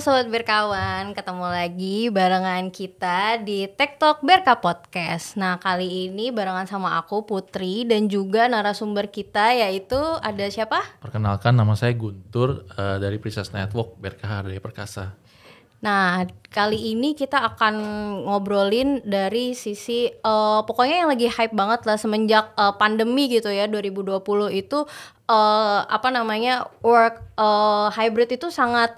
Sobat Berkawan, ketemu lagi barengan kita di TikTok Berka Podcast Nah kali ini barengan sama aku Putri dan juga narasumber kita yaitu ada siapa? Perkenalkan nama saya Guntur uh, dari Princess Network Berka Hardaya Perkasa Nah, kali ini kita akan ngobrolin dari sisi uh, pokoknya yang lagi hype banget lah semenjak uh, pandemi gitu ya 2020 itu uh, apa namanya work uh, hybrid itu sangat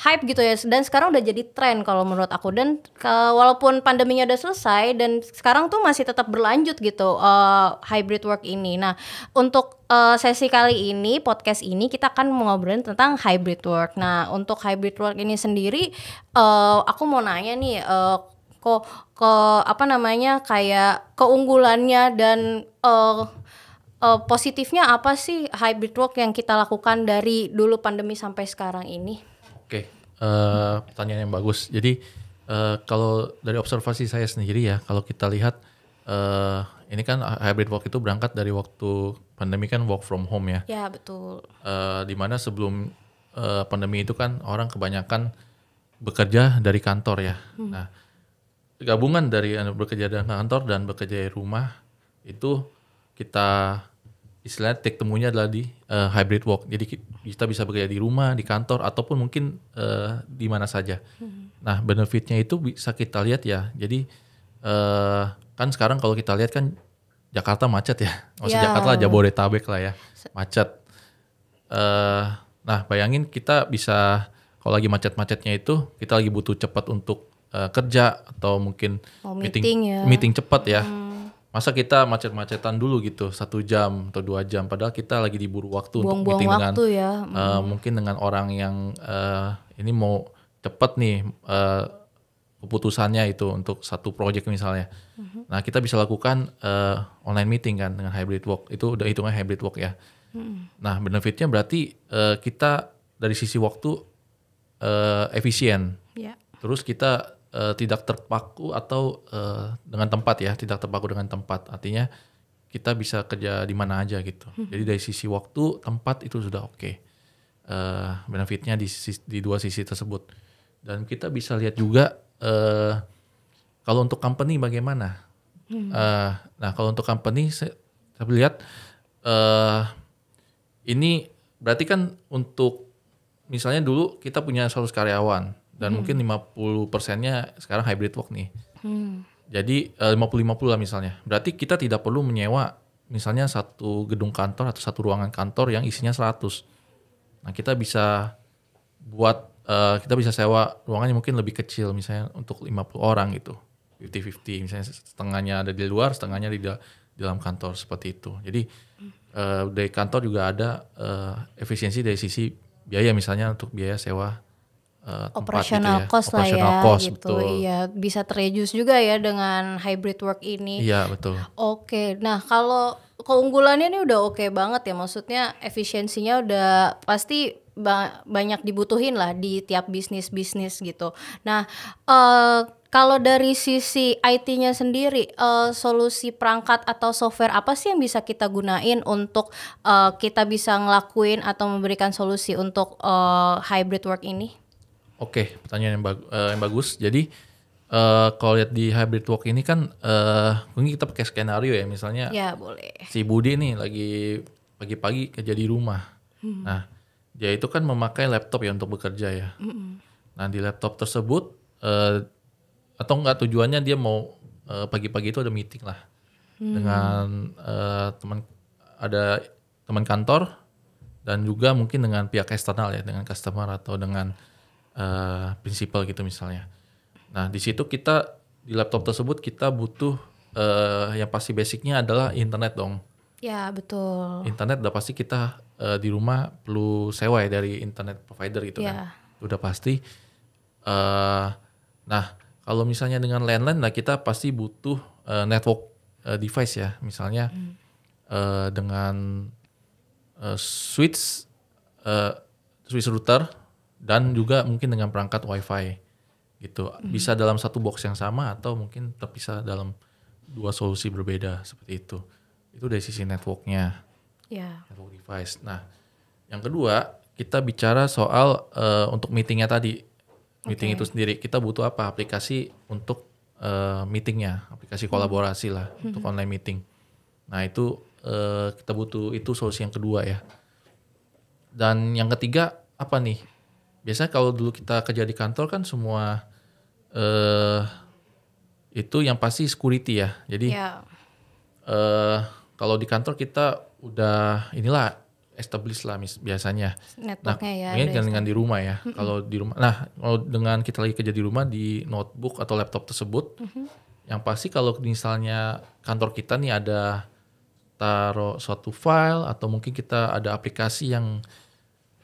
hype gitu ya dan sekarang udah jadi tren kalau menurut aku dan ke, eh, walaupun pandeminya udah selesai dan sekarang tuh masih tetap berlanjut gitu uh, hybrid work ini. Nah, untuk uh, sesi kali ini podcast ini kita akan ngobrolin tentang hybrid work. Nah, untuk hybrid work ini sendiri uh, aku mau nanya nih uh, kok ke apa namanya kayak keunggulannya dan uh, uh, positifnya apa sih hybrid work yang kita lakukan dari dulu pandemi sampai sekarang ini? Eh, pertanyaan yang bagus. Jadi uh, kalau dari observasi saya sendiri ya, kalau kita lihat uh, ini kan hybrid work itu berangkat dari waktu pandemi kan work from home ya. Ya betul. Uh, dimana sebelum uh, pandemi itu kan orang kebanyakan bekerja dari kantor ya. Hmm. Nah gabungan dari bekerja dari kantor dan bekerja dari rumah itu kita istilahnya titik temunya adalah di uh, hybrid work. Jadi kita bisa bekerja di rumah, di kantor, ataupun mungkin uh, di mana saja. Hmm. Nah, benefitnya itu bisa kita lihat ya. Jadi uh, kan sekarang kalau kita lihat kan Jakarta macet ya. Oh yeah. Jakarta lah Jabodetabek lah ya, macet. Uh, nah, bayangin kita bisa kalau lagi macet-macetnya itu kita lagi butuh cepat untuk uh, kerja atau mungkin oh, meeting meeting, ya. meeting cepat ya. Hmm masa kita macet-macetan dulu gitu satu jam atau dua jam padahal kita lagi diburu waktu Buang -buang untuk meeting waktu dengan ya. Mm. uh, mungkin dengan orang yang uh, ini mau cepet nih uh, keputusannya itu untuk satu project misalnya hmm nah kita bisa lakukan uh, online meeting kan dengan hybrid work itu udah hitungnya hybrid work ya mm. nah benefitnya berarti uh, kita dari sisi waktu uh, efisien yeah. terus kita Eh, tidak terpaku atau uh, dengan tempat ya, tidak terpaku dengan tempat. Artinya kita bisa kerja di mana aja gitu. Hmm. Jadi dari sisi waktu, tempat itu sudah oke. Okay. Uh, eh, benefitnya di, sisi, di dua sisi tersebut. Dan kita bisa lihat juga uh, kalau untuk company bagaimana. Uh, nah kalau untuk company saya, saya lihat uh, ini berarti kan untuk misalnya dulu kita punya 100 karyawan dan hmm. mungkin 50 persennya sekarang hybrid work nih. Hmm. Jadi 50-50 eh, lah misalnya. Berarti kita tidak perlu menyewa misalnya satu gedung kantor atau satu ruangan kantor yang isinya 100. Nah, kita bisa buat uh, kita bisa sewa ruangannya mungkin lebih kecil misalnya untuk 50 orang gitu. 50-50 misalnya setengahnya ada di luar, setengahnya di, di dalam kantor seperti itu. Jadi uh, dari kantor juga ada uh, efisiensi dari sisi biaya misalnya untuk biaya sewa Uh, eh, operational gitu ya. cost lah ya cost, gitu betul. iya bisa terreduce juga ya dengan hybrid work ini iya betul oke nah kalau keunggulannya ini udah oke okay banget ya maksudnya efisiensinya udah pasti ba banyak dibutuhin lah di tiap bisnis bisnis gitu nah uh, kalau dari sisi IT-nya sendiri, uh, solusi perangkat atau software apa sih yang bisa kita gunain untuk uh, kita bisa ngelakuin atau memberikan solusi untuk uh, hybrid work ini? Oke, okay, pertanyaan yang, bagu uh, eh, yang bagus. Jadi uh, kalau lihat di hybrid work ini kan uh, mungkin kita pakai skenario ya misalnya. Ya boleh. Si Budi nih lagi pagi-pagi kerja di rumah. Hmm. Nah dia itu kan memakai laptop ya untuk bekerja ya. Hmm. Nah di laptop tersebut uh, atau enggak tujuannya dia mau pagi pagi-pagi itu ada meeting lah hmm. dengan uh, teman ada teman kantor dan juga mungkin dengan pihak eksternal ya dengan customer atau dengan uh, prinsipal gitu misalnya. Nah di situ kita di laptop tersebut kita butuh uh, yang pasti basicnya adalah internet dong. Ya betul. Internet udah pasti kita uh, di rumah perlu sewa ya dari internet provider gitu kan. ya. kan. Udah pasti. Uh, nah kalau misalnya dengan landline, nah kita pasti butuh uh, network uh, device ya, misalnya hmm. uh, dengan uh, switch uh, switch router dan juga mungkin dengan perangkat WiFi gitu mhm. bisa dalam satu box yang sama atau mungkin terpisah dalam dua solusi berbeda seperti itu itu dari sisi networknya yeah. network device nah yang kedua kita bicara soal uh, untuk meetingnya tadi meeting okay. itu sendiri kita butuh apa aplikasi untuk uh, meetingnya aplikasi mhm. kolaborasi lah hmm untuk online meeting nah itu uh, kita butuh itu solusi yang kedua ya dan yang ketiga apa nih biasanya kalau dulu kita kerja di kantor kan semua uh, itu yang pasti security ya. Jadi yeah. Ya. uh, kalau di kantor kita udah inilah establish lah mis, biasanya. nah, ya. Mungkin dengan, dengan di rumah ya. Mm-hmm. Kalau di rumah, nah kalau dengan kita lagi kerja di rumah di notebook atau laptop tersebut, mm-hmm. yang pasti kalau misalnya kantor kita nih ada taruh suatu file atau mungkin kita ada aplikasi yang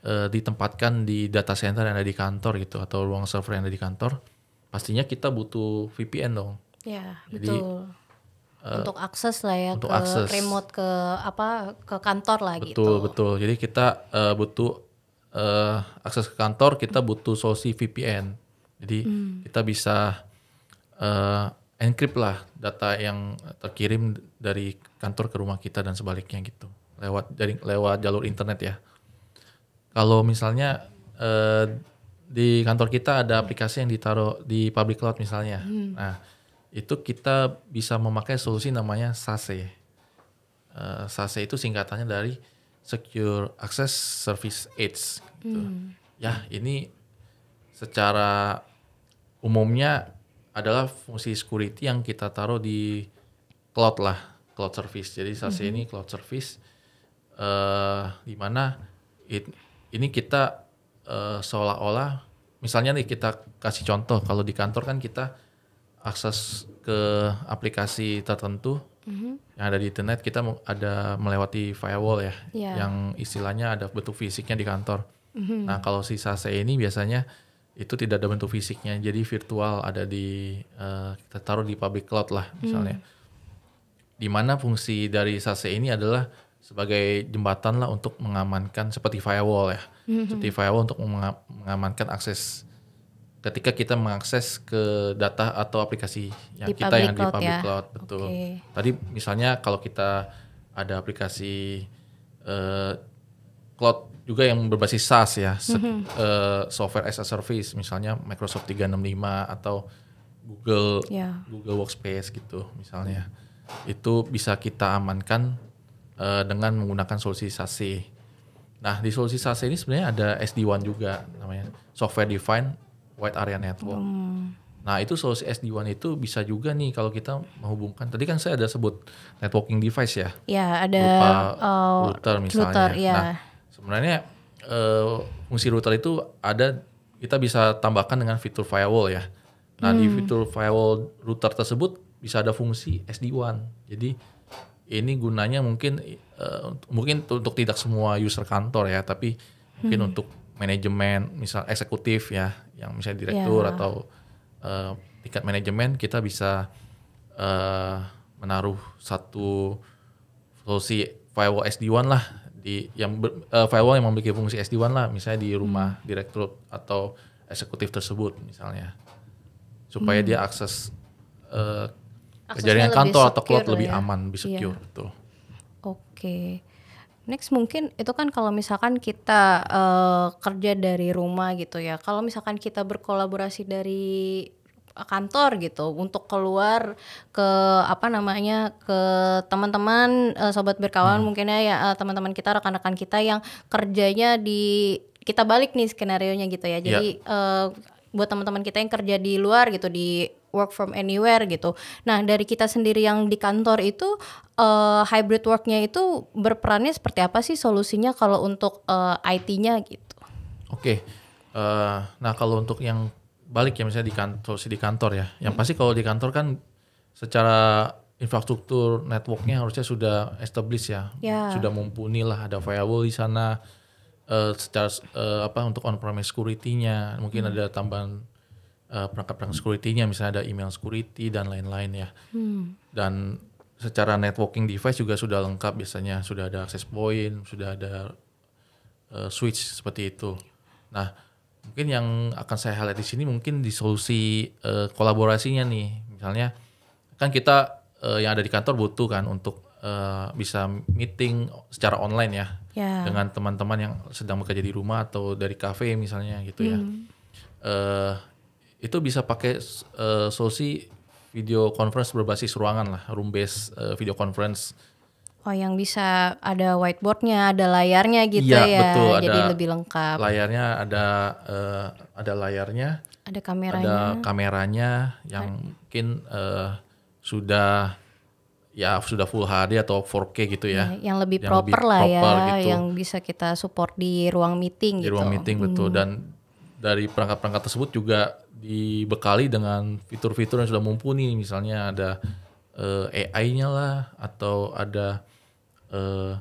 uh, ditempatkan di data center yang ada di kantor gitu atau ruang server yang ada di kantor, pastinya kita butuh VPN dong. Ya, Jadi, betul. Eh, untuk akses lah ya untuk ke akses. remote ke apa ke kantor lah betul, gitu. Betul, betul. Jadi kita uh, butuh uh, akses ke kantor, kita butuh solusi VPN. Jadi hmm. kita bisa uh, encrypt lah data yang terkirim dari kantor ke rumah kita dan sebaliknya gitu lewat dari lewat jalur internet ya kalau misalnya eh, di kantor kita ada aplikasi yang ditaruh di public cloud misalnya. Hmm. Nah, itu kita bisa memakai solusi namanya SASE. Uh, SASE itu singkatannya dari Secure Access Service Edge. Gitu. Hmm. Ya, ini secara umumnya adalah fungsi security yang kita taruh di cloud lah, cloud service. Jadi SASE hmm. ini cloud service uh, di mana it, ini kita uh, seolah-olah misalnya nih kita kasih contoh kalau di kantor kan kita akses ke aplikasi tertentu mm-hmm. yang ada di internet kita ada melewati firewall ya yeah. yang istilahnya ada bentuk fisiknya di kantor. Mm-hmm. Nah kalau si sase ini biasanya itu tidak ada bentuk fisiknya jadi virtual ada di uh, kita taruh di public cloud lah misalnya. Mm. Di mana fungsi dari sase ini adalah sebagai jembatan lah untuk mengamankan seperti firewall ya. Mm-hmm. Seperti firewall untuk mengamankan akses ketika kita mengakses ke data atau aplikasi yang di kita yang di public ya? cloud betul. Okay. Tadi misalnya kalau kita ada aplikasi uh, cloud juga yang berbasis SaaS ya, mm-hmm. uh, software as a service misalnya Microsoft 365 atau Google yeah. Google Workspace gitu misalnya. Itu bisa kita amankan uh, dengan menggunakan solusi SASE. Nah di solusi SASE ini sebenarnya ada SD1 juga namanya software defined wide area network. Hmm. Nah itu solusi SD1 itu bisa juga nih kalau kita menghubungkan. Tadi kan saya ada sebut networking device ya. Ya ada berupa uh, router misalnya. Router, ya. Nah sebenarnya uh, fungsi router itu ada kita bisa tambahkan dengan fitur firewall ya. Nah hmm. di fitur firewall router tersebut bisa ada fungsi SD1. Jadi ini gunanya mungkin uh, mungkin untuk tidak semua user kantor ya, tapi mungkin hmm. untuk manajemen, misal eksekutif ya, yang misalnya direktur yeah. atau uh, tingkat manajemen kita bisa uh, menaruh satu solusi firewall SD1 lah di yang ber, uh, firewall yang memiliki fungsi SD1 lah, misalnya di rumah hmm. direktur atau eksekutif tersebut misalnya, supaya hmm. dia akses uh, jaringan kantor atau cloud ya? lebih aman, lebih iya. secure yeah. tuh. Oke. Okay. Next mungkin itu kan kalau misalkan kita uh, kerja dari rumah gitu ya. Kalau misalkan kita berkolaborasi dari kantor gitu untuk keluar ke apa namanya ke teman-teman uh, sobat berkawan hmm. mungkinnya ya uh, teman-teman kita rekan-rekan kita yang kerjanya di kita balik nih skenario nya gitu ya iya. jadi yeah. uh, buat teman-teman kita yang kerja di luar gitu di work from anywhere gitu. Nah dari kita sendiri yang di kantor itu uh, hybrid worknya itu berperannya seperti apa sih solusinya kalau untuk uh, eh, IT-nya gitu? Oke, okay. uh, eh, nah kalau untuk yang balik ya misalnya di kantor sih di kantor ya, yang hmm. pasti kalau di kantor kan secara infrastruktur networknya harusnya sudah established ya, yeah. sudah mumpuni lah ada firewall di sana, uh, secara uh, apa untuk on-premise security-nya mungkin hmm. ada tambahan perangkat-perangkat eh, security-nya misalnya ada email security dan lain-lain ya. Hmm. Dan secara networking device juga sudah lengkap biasanya sudah ada access point, sudah ada uh, switch seperti itu. Nah, mungkin yang akan saya highlight di sini mungkin di solusi uh, kolaborasinya nih. Misalnya kan kita uh, yang ada di kantor butuh kan untuk uh, bisa meeting secara online ya yeah. dengan teman-teman yang sedang bekerja di rumah atau dari kafe misalnya gitu ya. hmm. ya. Uh, itu bisa pakai uh, solusi video conference berbasis ruangan lah, room based uh, eh, video conference. Oh, yang bisa ada whiteboardnya, ada layarnya gitu ya, ya. Betul, jadi ada lebih lengkap. Layarnya ada uh, ada layarnya, ada kameranya, ada kameranya yang mungkin uh, sudah ya sudah full HD atau 4K gitu ya. Iya, yang lebih yang proper lebih lah ya, proper ya, gitu. yang bisa kita support di ruang meeting di gitu. ruang meeting betul hmm. dan dari perangkat-perangkat tersebut juga dibekali dengan fitur-fitur yang sudah mumpuni misalnya ada uh, eh, AI-nya lah atau ada uh,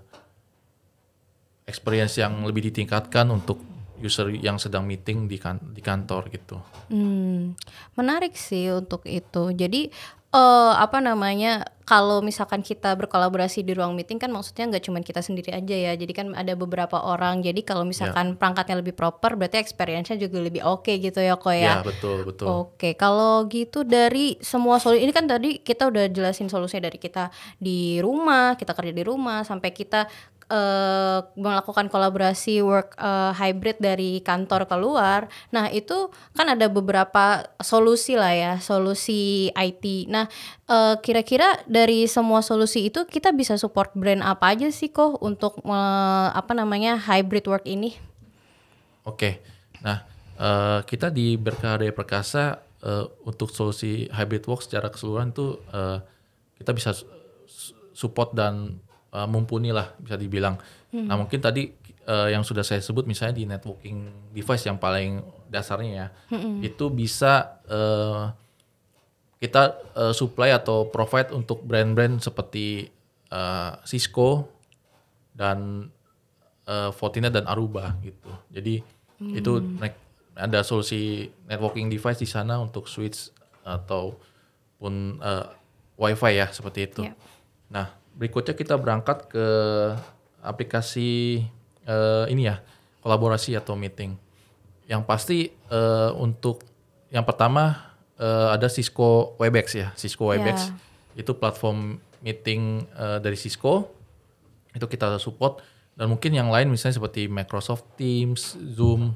experience yang lebih ditingkatkan untuk user yang sedang meeting di, kan, di kantor gitu. Hmm, menarik sih untuk itu. Jadi uh, apa namanya kalau misalkan kita berkolaborasi di ruang meeting kan maksudnya nggak cuma kita sendiri aja ya jadi kan ada beberapa orang jadi kalau misalkan yeah. perangkatnya lebih proper berarti experience-nya juga lebih oke okay gitu ya kok ya yeah, betul betul oke okay. kalau gitu dari semua solusi ini kan tadi kita udah jelasin solusinya dari kita di rumah kita kerja di rumah sampai kita uh, melakukan kolaborasi work uh, hybrid dari kantor keluar. Nah, itu kan ada beberapa solusi lah ya, solusi IT. Nah, kira eh, kira-kira dari semua solusi itu kita bisa support brand apa aja sih kok untuk uh, apa namanya hybrid work ini? Oke. Nah, uh, kita di Berkarya Perkasa uh, untuk solusi hybrid work secara keseluruhan tuh uh, kita bisa support dan uh, eh, mumpuni lah bisa dibilang. Hmm. Nah mungkin tadi uh, yang sudah saya sebut misalnya di networking device yang paling dasarnya ya hmm. itu bisa uh, kita uh, supply atau provide untuk brand-brand seperti uh, Cisco dan uh, Fortinet dan Aruba gitu. Jadi hmm. itu ada solusi networking device di sana untuk switch ataupun uh, WiFi ya seperti itu. Yeah. Nah berikutnya kita berangkat ke aplikasi uh, ini ya kolaborasi atau meeting. Yang pasti uh, untuk yang pertama uh, ada Cisco Webex ya, Cisco Webex yeah. itu platform meeting uh, dari Cisco itu kita support dan mungkin yang lain misalnya seperti Microsoft Teams, Zoom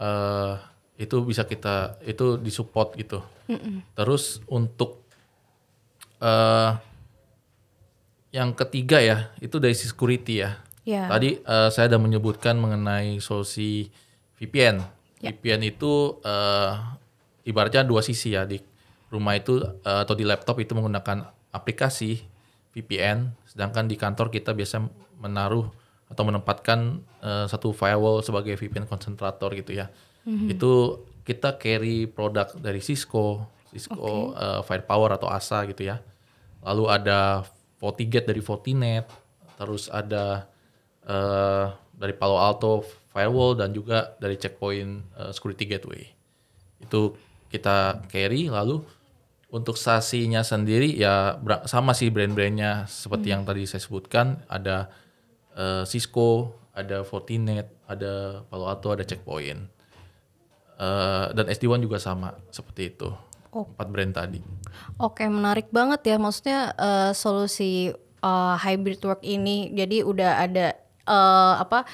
uh, itu bisa kita itu disupport gitu. Mm -mm. Terus untuk uh, yang ketiga ya itu dari security ya. Yeah. Tadi uh, saya sudah menyebutkan mengenai solusi VPN. Yeah. VPN itu uh, ibaratnya dua sisi ya di rumah itu uh, atau di laptop itu menggunakan aplikasi VPN, sedangkan di kantor kita biasa menaruh atau menempatkan uh, satu firewall sebagai VPN konsentrator gitu ya. Mm-hmm. Itu kita carry produk dari Cisco, Cisco okay. uh, Firepower atau ASA gitu ya. Lalu ada Fortigate dari Fortinet, terus ada uh, dari Palo Alto firewall dan juga dari checkpoint uh, security gateway. Itu kita carry lalu untuk sasinya sendiri ya sama sih brand-brandnya seperti hmm. yang tadi saya sebutkan ada uh, Cisco, ada Fortinet, ada Palo Alto, ada Checkpoint. Uh, dan SD1 juga sama seperti itu oh. empat brand tadi. Oke, okay, menarik banget ya. Maksudnya uh, solusi uh, hybrid work ini, jadi udah ada uh, apa?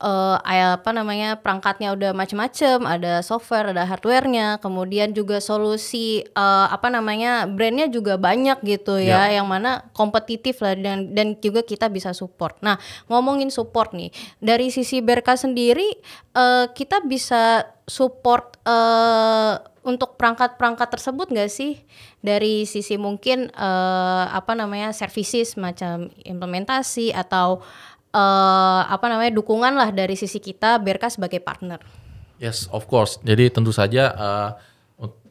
Uh, apa namanya perangkatnya udah macem-macem ada software ada hardwarenya kemudian juga solusi uh, apa namanya brandnya juga banyak gitu ya yeah. yang mana kompetitif lah dan dan juga kita bisa support nah ngomongin support nih dari sisi Berka sendiri uh, kita bisa support uh, untuk perangkat-perangkat tersebut nggak sih dari sisi mungkin uh, apa namanya services macam implementasi atau uh, apa namanya dukungan lah dari sisi kita Berka sebagai partner. Yes, of course. Jadi tentu saja uh,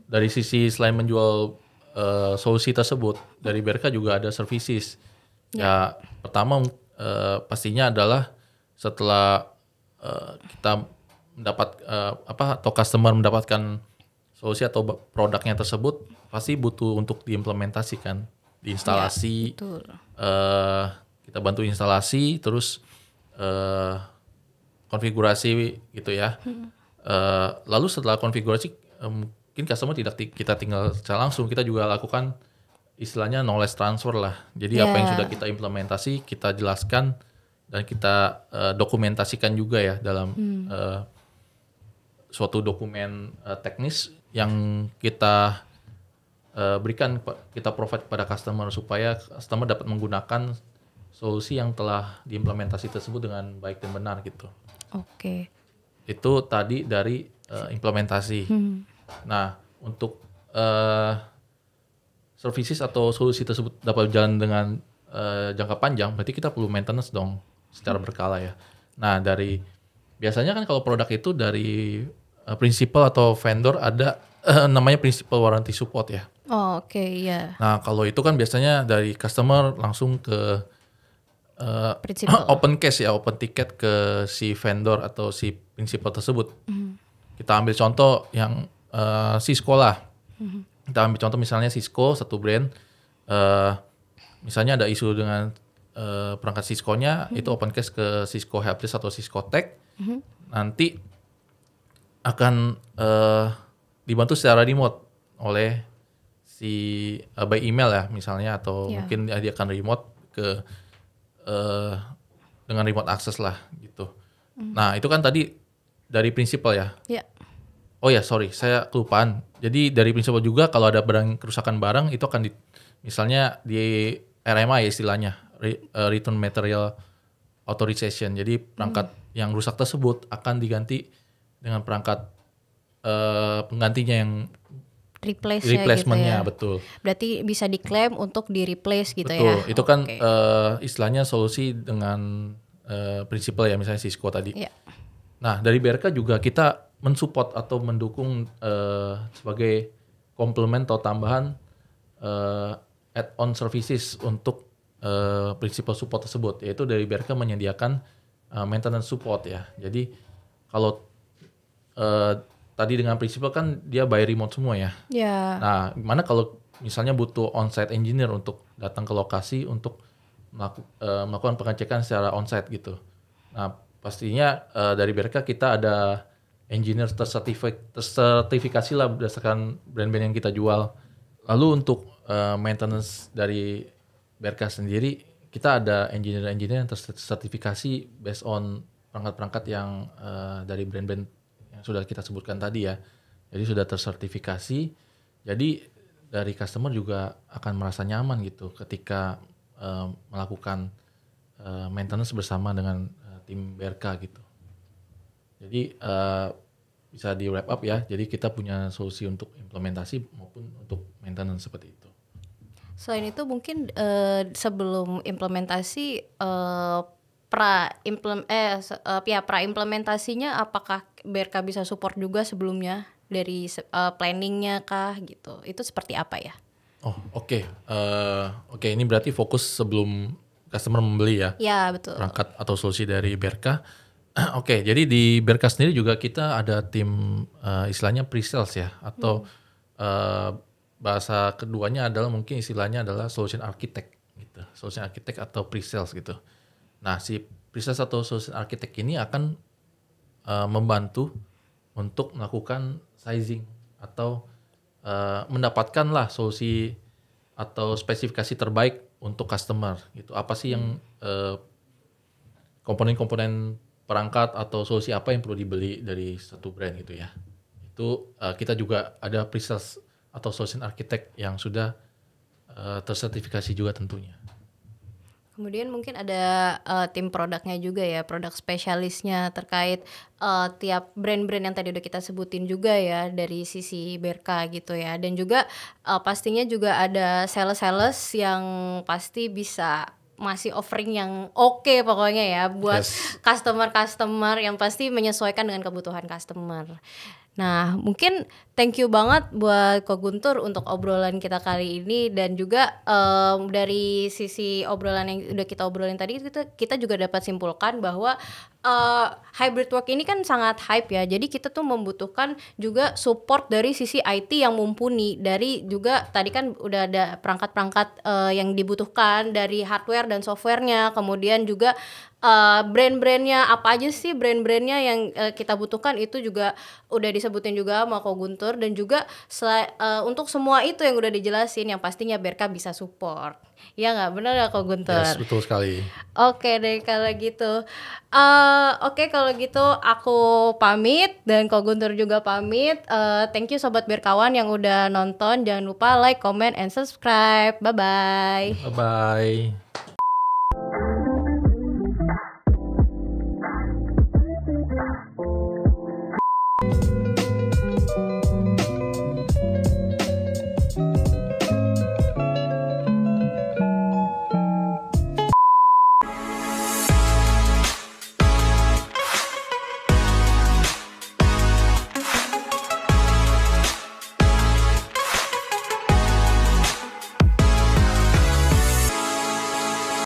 dari sisi selain menjual uh, solusi tersebut dari Berka juga ada services. Yeah. Ya pertama uh, pastinya adalah setelah uh, kita mendapat uh, apa atau customer mendapatkan solusi atau produknya tersebut pasti butuh untuk diimplementasikan diinstalasi. ya, uh, kita bantu instalasi terus uh, konfigurasi gitu ya hmm. uh, lalu setelah konfigurasi um, mungkin customer tidak kita tinggal secara langsung kita juga lakukan istilahnya knowledge transfer lah jadi yeah. apa yang iya. sudah kita implementasi kita jelaskan dan kita uh, dokumentasikan juga ya dalam hmm. uh, suatu dokumen uh, teknis yang kita uh, berikan kita provide kepada customer supaya customer dapat menggunakan solusi yang telah diimplementasi tersebut dengan baik dan benar gitu. Oke. Okay. Itu tadi dari uh, implementasi. Hmm. Nah, untuk uh, services atau solusi tersebut dapat jalan dengan uh, jangka panjang, berarti kita perlu maintenance dong secara berkala ya. Nah, dari biasanya kan kalau produk itu dari uh, prinsipal atau vendor ada uh, namanya prinsipal warranty support ya. Oh, oke, okay, ya. Yeah. Nah, kalau itu kan biasanya dari customer langsung ke uh, open case ya, open ticket ke si vendor atau si prinsipal tersebut. Mm. Kita ambil contoh yang uh, Cisco lah. Mm. Kita ambil contoh misalnya Cisco satu brand uh, misalnya ada isu dengan uh, perangkat Cisco-nya mm. itu open case ke Cisco Helpdesk atau Cisco Tech. Mm. Nanti akan uh, dibantu secara remote oleh si uh, by email ya misalnya atau yeah. mungkin dia akan remote ke uh, dengan remote access lah gitu. Mm. Nah itu kan tadi dari prinsipal ya. Yeah. Oh ya sorry saya kelupaan. Jadi dari prinsipal juga kalau ada barang kerusakan barang itu akan di, misalnya di RMA ya istilahnya Re, uh, return material authorization. Jadi perangkat mm. yang rusak tersebut akan diganti dengan perangkat uh, penggantinya yang replace replacementnya gitu ya. betul. Berarti bisa diklaim untuk di replace gitu betul. ya. Betul. Itu kan okay. uh, eh, istilahnya solusi dengan uh, prinsipal ya misalnya Cisco tadi. Yeah. Nah, dari BRK juga kita mensupport atau mendukung uh, sebagai komplement atau tambahan uh, add-on services untuk uh, prinsipal support tersebut yaitu dari BRK menyediakan uh, maintenance support ya. Jadi kalau Eh, tadi dengan prinsipal kan dia by remote semua ya. Yeah. Nah, gimana kalau misalnya butuh onsite engineer untuk datang ke lokasi untuk melaku, uh, melakukan pengecekan secara onsite gitu. Nah, pastinya uh, dari BRK kita ada engineer tersertifikasi lah berdasarkan brand-brand yang kita jual. Lalu untuk uh, maintenance dari BRK sendiri, kita ada engineer-engineer yang tersertifikasi based on perangkat-perangkat yang uh, dari brand-brand yang sudah kita sebutkan tadi ya. Jadi sudah tersertifikasi. Jadi dari customer juga akan merasa nyaman gitu ketika uh, melakukan uh, maintenance bersama dengan uh, tim BRK gitu. Jadi uh, bisa di wrap up ya. Jadi kita punya solusi untuk implementasi maupun untuk maintenance seperti itu. Selain itu mungkin uh, sebelum implementasi uh, pra implement eh uh, ya pra implementasinya apakah BRK bisa support juga sebelumnya dari uh, planningnya kah gitu itu seperti apa ya? Oh oke okay. uh, eh, oke okay. ini berarti fokus sebelum customer membeli ya? Ya betul. Perangkat atau solusi dari BRK. oke okay, jadi di BRK sendiri juga kita ada tim uh, istilahnya pre-sales ya atau hmm. uh, bahasa keduanya adalah mungkin istilahnya adalah solution architect gitu solution architect atau pre-sales gitu. Nah, si research atau solution architect ini akan uh, membantu untuk melakukan sizing atau uh, mendapatkanlah solusi atau spesifikasi terbaik untuk customer gitu. Apa sih yang komponen eh, komponen-komponen perangkat atau solusi apa yang perlu dibeli dari satu brand gitu ya. Itu uh, kita juga ada pre atau solution architect yang sudah uh, tersertifikasi juga tentunya. Kemudian mungkin ada uh, tim produknya juga ya, produk spesialisnya terkait uh, tiap brand-brand yang tadi udah kita sebutin juga ya dari sisi BRK gitu ya. Dan juga uh, pastinya juga ada sales-sales yang pasti bisa masih offering yang oke okay pokoknya ya buat customer-customer yes. Customer -customer yang pasti menyesuaikan dengan kebutuhan customer. Nah, mungkin thank you banget buat Ko Guntur untuk obrolan kita kali ini dan juga um, dari sisi obrolan yang udah kita obrolin tadi kita kita juga dapat simpulkan bahwa uh, hybrid work ini kan sangat hype ya. Jadi kita tuh membutuhkan juga support dari sisi IT yang mumpuni dari juga tadi kan udah ada perangkat-perangkat uh, yang dibutuhkan dari hardware dan softwarenya, kemudian juga uh, brand-brandnya apa aja sih brand-brandnya yang uh, kita butuhkan itu juga udah disebutin juga sama Ko Guntur dan juga uh, untuk semua itu yang udah dijelasin yang pastinya BRK bisa support. Iya nggak benar ya kok Guntur? Yes, betul sekali. Oke deh kalau gitu. Uh, Oke okay, kalau gitu aku pamit dan kok Guntur juga pamit. Uh, thank you sobat berkawan yang udah nonton. Jangan lupa like, comment, and subscribe. Bye bye. Bye bye.